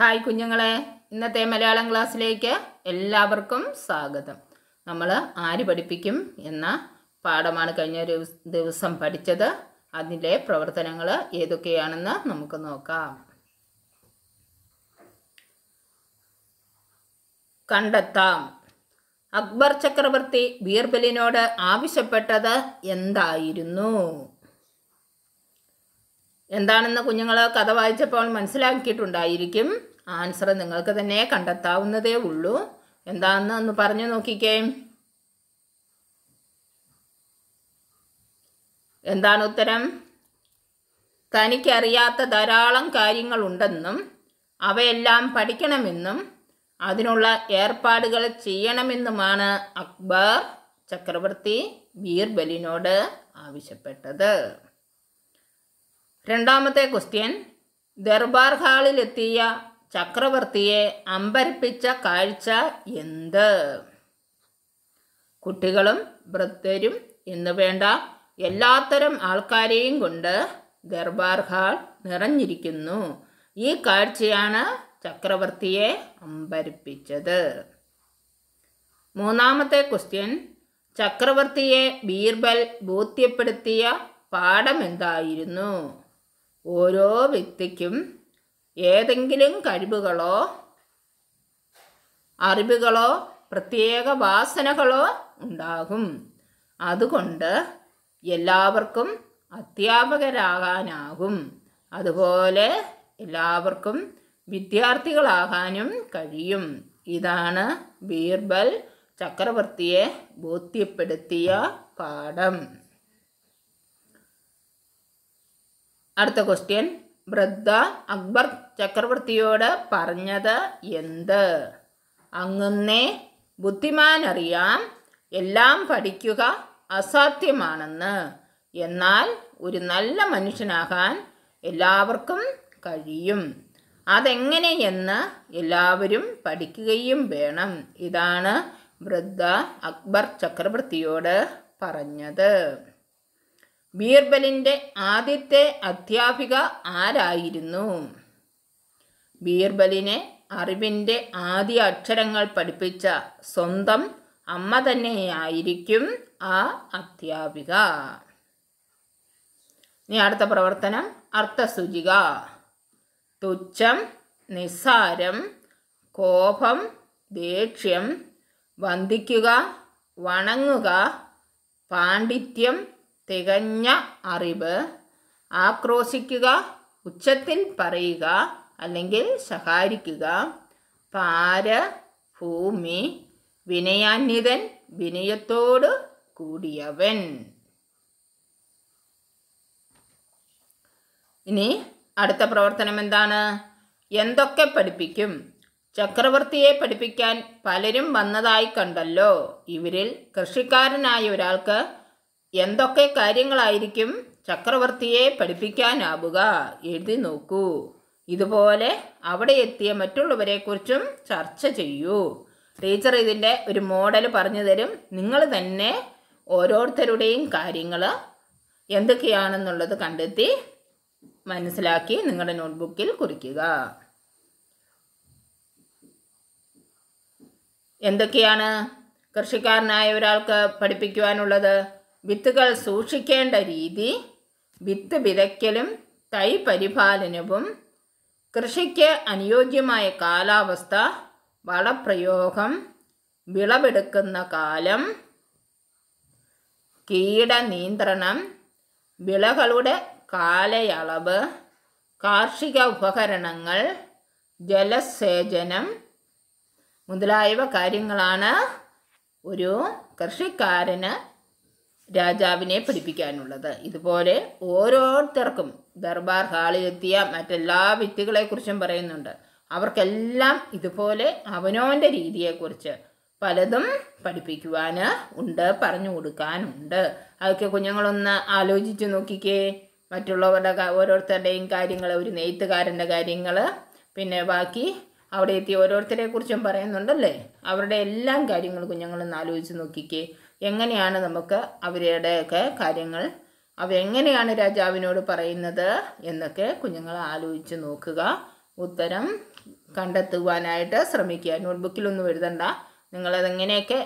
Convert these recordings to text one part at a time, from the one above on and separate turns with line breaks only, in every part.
hi കുഞ്ഞുങ്ങളെ ഇന്നത്തെ മലയാളം ക്ലാസ്സിലേക്ക് എല്ലാവർക്കും സ്വാഗതം നമ്മൾ ആര് പഠിപ്പിക്കും എന്ന പാഠമാണ് കഴിഞ്ഞ ദിവസം പഠിച്ചത് അതിലെ പ്രവർത്തനങ്ങൾ ഏതൊക്കെയാണെന്ന് നമുക്ക് നോക്കാം കണ്ടെത്താം അക്ബർ ചക്രവർത്തി ബീർബലിനോട് ആവശ്യപ്പെട്ടത് എന്തായിരുന്നു എന്താണെന്ന് കുഞ്ഞുങ്ങൾ കഥ വായിച്ചപ്പോൾ മനസ്സിലാക്കിയിട്ടുണ്ടായിരിക്കും ആൻസർ നിങ്ങൾക്ക് തന്നെ കണ്ടെത്താവുന്നതേ ഉള്ളൂ എന്താണെന്ന് ഒന്ന് പറഞ്ഞു നോക്കിക്കേ എന്താണ് ഉത്തരം തനിക്കറിയാത്ത ധാരാളം കാര്യങ്ങളുണ്ടെന്നും അവയെല്ലാം പഠിക്കണമെന്നും അതിനുള്ള ഏർപ്പാടുകൾ ചെയ്യണമെന്നുമാണ് അക്ബർ ചക്രവർത്തി ബീർബലിനോട് ആവശ്യപ്പെട്ടത് രണ്ടാമത്തെ ക്വസ്റ്റ്യൻ ദർബാർ ഹാളിലെത്തിയ ചക്രവർത്തിയെ അമ്പരപ്പിച്ച കാഴ്ച എന്ത് കുട്ടികളും വൃദ്ധരും എന്ന് വേണ്ട എല്ലാത്തരം ആൾക്കാരെയും കൊണ്ട് ദർബാർ ഹാൾ നിറഞ്ഞിരിക്കുന്നു ഈ കാഴ്ചയാണ് ചക്രവർത്തിയെ അമ്പരിപ്പിച്ചത് മൂന്നാമത്തെ ക്വസ്റ്റ്യൻ ചക്രവർത്തിയെ ബീർബൽ ബോധ്യപ്പെടുത്തിയ പാഠം എന്തായിരുന്നു ഓരോ വ്യക്തിക്കും ഏതെങ്കിലും കഴിവുകളോ അറിവുകളോ പ്രത്യേക വാസനകളോ ഉണ്ടാകും അതുകൊണ്ട് എല്ലാവർക്കും അധ്യാപകരാകാനാകും അതുപോലെ എല്ലാവർക്കും വിദ്യാർത്ഥികളാകാനും കഴിയും ഇതാണ് ബീർബൽ ചക്രവർത്തിയെ ബോധ്യപ്പെടുത്തിയ പാഠം അടുത്ത ക്വസ്റ്റ്യൻ വൃദ്ധ അക്ബർ ചക്രവർത്തിയോട് പറഞ്ഞത് എന്ത് അങ്ങുന്നേ ബുദ്ധിമാനറിയാം എല്ലാം പഠിക്കുക അസാധ്യമാണെന്ന് എന്നാൽ ഒരു നല്ല മനുഷ്യനാകാൻ എല്ലാവർക്കും കഴിയും അതെങ്ങനെയെന്ന് എല്ലാവരും പഠിക്കുകയും വേണം ഇതാണ് വൃദ്ധ അക്ബർ ചക്രവർത്തിയോട് പറഞ്ഞത് ബീർബലിൻ്റെ ആദ്യത്തെ അധ്യാപിക ആരായിരുന്നു ബീർബലിനെ അറിവിൻ്റെ ആദ്യ അക്ഷരങ്ങൾ പഠിപ്പിച്ച സ്വന്തം അമ്മ തന്നെയായിരിക്കും ആ അധ്യാപിക ഇനി അടുത്ത പ്രവർത്തനം അർത്ഥസൂചിക തുച്ഛം നിസ്സാരം കോപം ദേഷ്യം വന്ദിക്കുക വണങ്ങുക പാണ്ഡിത്യം തികഞ്ഞ അറിവ് ആക്രോശിക്കുക ഉച്ചത്തിൽ പറയുക അല്ലെങ്കിൽ സഹായിക്കുക പാര ഭൂമി വിനയാന്യതൻ വിനയത്തോട് കൂടിയവൻ ഇനി അടുത്ത പ്രവർത്തനം എന്താണ് എന്തൊക്കെ പഠിപ്പിക്കും ചക്രവർത്തിയെ പഠിപ്പിക്കാൻ പലരും വന്നതായി കണ്ടല്ലോ ഇവരിൽ കൃഷിക്കാരനായ ഒരാൾക്ക് എന്തൊക്കെ കാര്യങ്ങളായിരിക്കും ചക്രവർത്തിയെ പഠിപ്പിക്കാനാവുക എഴുതി നോക്കൂ ഇതുപോലെ അവിടെ എത്തിയ മറ്റുള്ളവരെക്കുറിച്ചും ചർച്ച ചെയ്യൂ ടീച്ചർ ഇതിൻ്റെ ഒരു മോഡൽ പറഞ്ഞു തരും നിങ്ങൾ തന്നെ ഓരോരുത്തരുടെയും കാര്യങ്ങൾ എന്തൊക്കെയാണെന്നുള്ളത് കണ്ടെത്തി മനസ്സിലാക്കി നിങ്ങളുടെ നോട്ട്ബുക്കിൽ കുറിക്കുക എന്തൊക്കെയാണ് കൃഷിക്കാരനായ ഒരാൾക്ക് പഠിപ്പിക്കുവാനുള്ളത് വിത്തുകൾ സൂക്ഷിക്കേണ്ട രീതി വിത്ത് വിതയ്ക്കലും തൈ പരിപാലനവും കൃഷിക്ക് അനുയോജ്യമായ കാലാവസ്ഥ വളപ്രയോഗം വിളവെടുക്കുന്ന കാലം കീടനിയന്ത്രണം വിളകളുടെ കാലയളവ് കാർഷിക ഉപകരണങ്ങൾ ജലസേചനം മുതലായവ കാര്യങ്ങളാണ് ഒരു കൃഷിക്കാരന് രാജാവിനെ പഠിപ്പിക്കാനുള്ളത് ഇതുപോലെ ഓരോരുത്തർക്കും ദർബാർ ഹാളിലെത്തിയ മറ്റെല്ലാ വ്യക്തികളെക്കുറിച്ചും പറയുന്നുണ്ട് അവർക്കെല്ലാം ഇതുപോലെ അവനോൻ്റെ രീതിയെക്കുറിച്ച് പലതും പഠിപ്പിക്കുവാന് ഉണ്ട് പറഞ്ഞു കൊടുക്കാനുണ്ട് അതൊക്കെ കുഞ്ഞുങ്ങളൊന്ന് ആലോചിച്ച് നോക്കിക്കേ മറ്റുള്ളവരുടെ ഓരോരുത്തരുടെയും കാര്യങ്ങൾ ഒരു നെയ്ത്തുകാരൻ്റെ കാര്യങ്ങൾ പിന്നെ ബാക്കി അവിടെ ഓരോരുത്തരെ കുറിച്ചും പറയുന്നുണ്ടല്ലേ അവരുടെ എല്ലാം കാര്യങ്ങൾ കുഞ്ഞുങ്ങളൊന്ന് ആലോചിച്ച് നോക്കിക്കേ എങ്ങനെയാണ് നമുക്ക് അവരുടെയൊക്കെ കാര്യങ്ങൾ അവരെങ്ങനെയാണ് രാജാവിനോട് പറയുന്നത് എന്നൊക്കെ കുഞ്ഞുങ്ങൾ ആലോചിച്ച് നോക്കുക ഉത്തരം കണ്ടെത്തുവാനായിട്ട് ശ്രമിക്കുക നോട്ട്ബുക്കിലൊന്നും എഴുതണ്ട നിങ്ങളതെങ്ങനെയൊക്കെ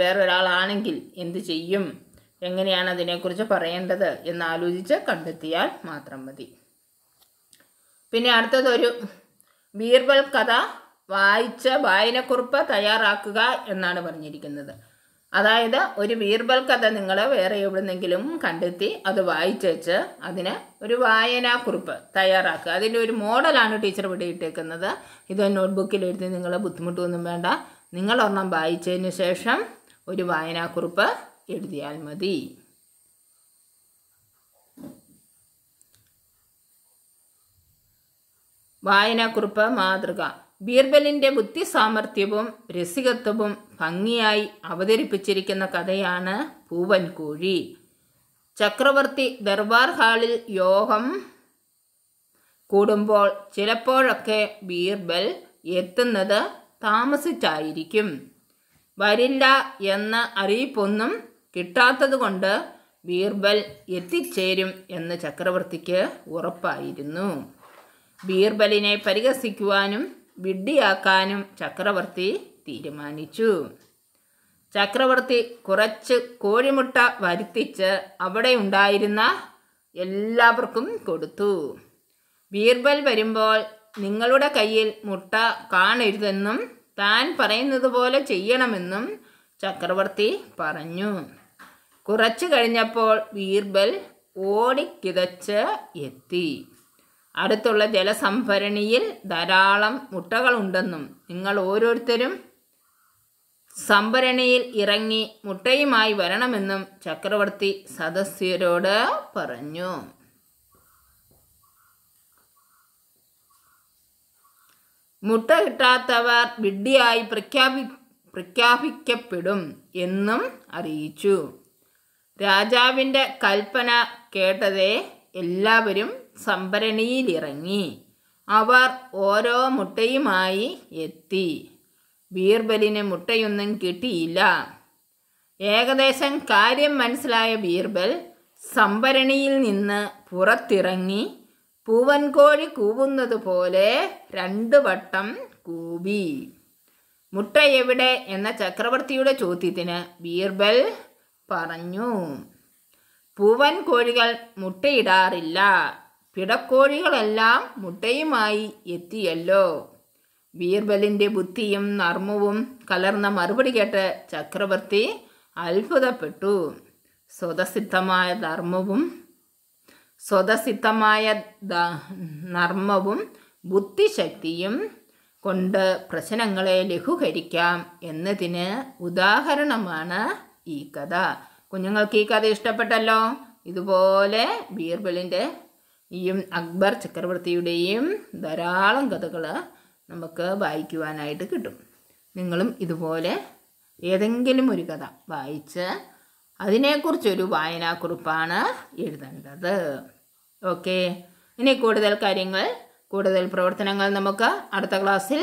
വേറൊരാളാണെങ്കിൽ എന്ത് ചെയ്യും എങ്ങനെയാണ് അതിനെക്കുറിച്ച് പറയേണ്ടത് എന്നാലോചിച്ച് ആലോചിച്ച് കണ്ടെത്തിയാൽ മാത്രം മതി പിന്നെ അടുത്തതൊരു ബീർബൽ കഥ വായിച്ച വായനക്കുറിപ്പ് തയ്യാറാക്കുക എന്നാണ് പറഞ്ഞിരിക്കുന്നത് അതായത് ഒരു ബീർബൽ കഥ നിങ്ങൾ വേറെ എവിടുന്നെങ്കിലും കണ്ടെത്തി അത് വായിച്ചേച്ച് അതിന് ഒരു വായനാക്കുറിപ്പ് തയ്യാറാക്കുക അതിൻ്റെ ഒരു മോഡലാണ് ടീച്ചർ ഇവിടെ ഇട്ടേക്കുന്നത് ഇത് നോട്ട്ബുക്കിൽ എഴുതി നിങ്ങൾ ബുദ്ധിമുട്ടൊന്നും വേണ്ട നിങ്ങൾ ഒരെണ്ണം വായിച്ചതിന് ശേഷം ഒരു വായനാക്കുറിപ്പ് എഴുതിയാൽ മതി വായനാക്കുറിപ്പ് മാതൃക ബീർബലിൻ്റെ സാമർഥ്യവും രസികത്വവും ഭംഗിയായി അവതരിപ്പിച്ചിരിക്കുന്ന കഥയാണ് പൂവൻകോഴി ചക്രവർത്തി ദർബാർ ഹാളിൽ യോഗം കൂടുമ്പോൾ ചിലപ്പോഴൊക്കെ ബീർബൽ എത്തുന്നത് താമസിച്ചായിരിക്കും വരില്ല എന്ന അറിയിപ്പൊന്നും കിട്ടാത്തതുകൊണ്ട് ബീർബൽ എത്തിച്ചേരും എന്ന് ചക്രവർത്തിക്ക് ഉറപ്പായിരുന്നു ബീർബലിനെ പരിഹസിക്കുവാനും വിഡ്ഢിയാക്കാനും ചക്രവർത്തി തീരുമാനിച്ചു ചക്രവർത്തി കുറച്ച് കോഴിമുട്ട വരുത്തിച്ച് അവിടെ ഉണ്ടായിരുന്ന എല്ലാവർക്കും കൊടുത്തു ബീർബൽ വരുമ്പോൾ നിങ്ങളുടെ കയ്യിൽ മുട്ട കാണരുതെന്നും താൻ പറയുന്നത് പോലെ ചെയ്യണമെന്നും ചക്രവർത്തി പറഞ്ഞു കുറച്ച് കഴിഞ്ഞപ്പോൾ ബീർബൽ ഓടിക്കിതച്ച് എത്തി അടുത്തുള്ള ജലസംഭരണിയിൽ ധാരാളം മുട്ടകളുണ്ടെന്നും നിങ്ങൾ ഓരോരുത്തരും സംഭരണിയിൽ ഇറങ്ങി മുട്ടയുമായി വരണമെന്നും ചക്രവർത്തി സദസ്യരോട് പറഞ്ഞു മുട്ട കിട്ടാത്തവർ വിഡ്ഢിയായി പ്രഖ്യാപി പ്രഖ്യാപിക്കപ്പെടും എന്നും അറിയിച്ചു രാജാവിൻ്റെ കൽപ്പന കേട്ടതേ എല്ലാവരും സംഭരണിയിലിറങ്ങി അവർ ഓരോ മുട്ടയുമായി എത്തി ബീർബലിന് മുട്ടയൊന്നും കിട്ടിയില്ല ഏകദേശം കാര്യം മനസ്സിലായ ബീർബൽ സംഭരണിയിൽ നിന്ന് പുറത്തിറങ്ങി പൂവൻകോഴി കൂവുന്നത് പോലെ രണ്ട് വട്ടം കൂവി മുട്ട എവിടെ എന്ന ചക്രവർത്തിയുടെ ചോദ്യത്തിന് ബീർബൽ പറഞ്ഞു പൂവൻ കോഴികൾ മുട്ടയിടാറില്ല പിടക്കോഴികളെല്ലാം മുട്ടയുമായി എത്തിയല്ലോ ബീർബലിൻ്റെ ബുദ്ധിയും നർമ്മവും കലർന്ന മറുപടി കേട്ട് ചക്രവർത്തി അത്ഭുതപ്പെട്ടു സ്വതസിദ്ധമായ ധർമ്മവും സ്വതസിദ്ധമായ നർമ്മവും ബുദ്ധിശക്തിയും കൊണ്ട് പ്രശ്നങ്ങളെ ലഘൂകരിക്കാം എന്നതിന് ഉദാഹരണമാണ് ഈ കഥ കുഞ്ഞുങ്ങൾക്ക് ഈ കഥ ഇഷ്ടപ്പെട്ടല്ലോ ഇതുപോലെ ബീർബലിൻ്റെ ഈ അക്ബർ ചക്രവർത്തിയുടെയും ധാരാളം കഥകൾ നമുക്ക് വായിക്കുവാനായിട്ട് കിട്ടും നിങ്ങളും ഇതുപോലെ ഏതെങ്കിലും ഒരു കഥ വായിച്ച് അതിനെക്കുറിച്ചൊരു വായനാക്കുറിപ്പാണ് എഴുതേണ്ടത് ഓക്കെ ഇനി കൂടുതൽ കാര്യങ്ങൾ കൂടുതൽ പ്രവർത്തനങ്ങൾ നമുക്ക് അടുത്ത ക്ലാസ്സിൽ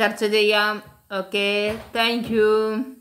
ചർച്ച ചെയ്യാം ഓക്കെ താങ്ക്